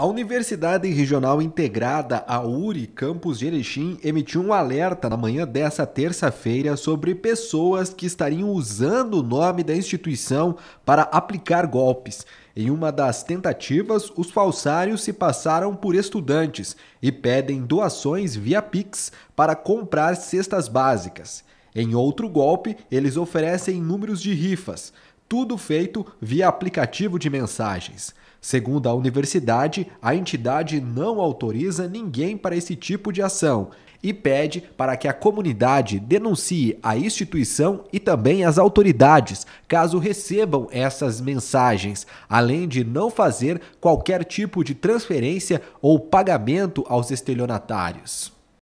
A Universidade Regional Integrada, a URI, campus de Erechim, emitiu um alerta na manhã dessa terça-feira sobre pessoas que estariam usando o nome da instituição para aplicar golpes. Em uma das tentativas, os falsários se passaram por estudantes e pedem doações via Pix para comprar cestas básicas. Em outro golpe, eles oferecem números de rifas tudo feito via aplicativo de mensagens. Segundo a universidade, a entidade não autoriza ninguém para esse tipo de ação e pede para que a comunidade denuncie a instituição e também as autoridades, caso recebam essas mensagens, além de não fazer qualquer tipo de transferência ou pagamento aos estelionatários.